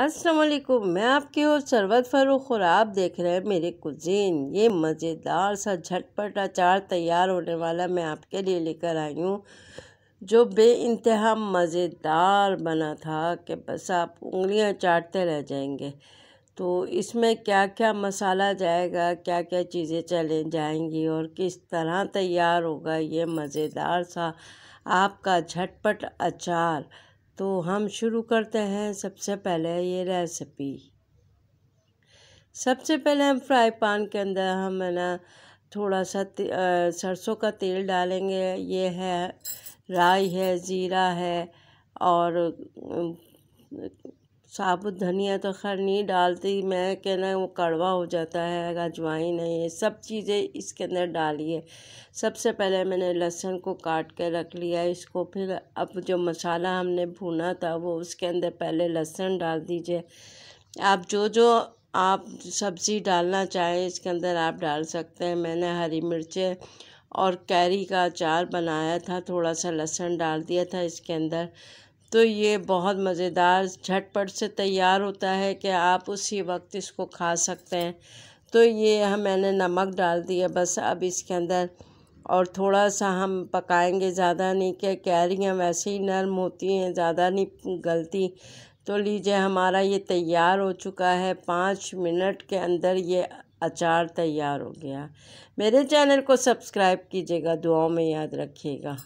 असलकुम मैं आपके और शरबत फ़रूख और आप देख रहे हैं मेरे कुजीन ये मज़ेदार सा झटपट अचार तैयार होने वाला मैं आपके लिए लेकर आई हूँ जो बे इंतहा मज़ेदार बना था कि बस आप उंगलियाँ चाटते रह जाएंगे तो इसमें क्या क्या मसाला जाएगा क्या क्या चीज़ें चले जाएंगी और किस तरह तैयार होगा ये मज़ेदार सा आपका झटपट अचार तो हम शुरू करते हैं सबसे पहले ये रेसिपी सबसे पहले हम फ्राई पान के अंदर हम है ना थोड़ा सा सरसों का तेल डालेंगे ये है राई है ज़ीरा है और साबुत धनिया तो खैर नहीं डालती मैं कहना वो कड़वा हो जाता है अजवाइन है ये सब चीज़ें इसके अंदर डाली है सबसे पहले मैंने लहसुन को काट के रख लिया इसको फिर अब जो मसाला हमने भुना था वो उसके अंदर पहले लहसुन डाल दीजिए आप जो जो आप सब्ज़ी डालना चाहें इसके अंदर आप डाल सकते हैं मैंने हरी मिर्चें और कैरी का अचार बनाया था थोड़ा सा लहसुन डाल दिया था इसके अंदर तो ये बहुत मज़ेदार झटपट से तैयार होता है कि आप उसी वक्त इसको खा सकते हैं तो ये हम मैंने नमक डाल दिया बस अब इसके अंदर और थोड़ा सा हम पकाएंगे ज़्यादा नहीं क्या कैरियाँ वैसे ही नरम होती हैं ज़्यादा नहीं गलती तो लीजिए हमारा ये तैयार हो चुका है पाँच मिनट के अंदर ये अचार तैयार हो गया मेरे चैनल को सब्सक्राइब कीजिएगा दुआओं में याद रखिएगा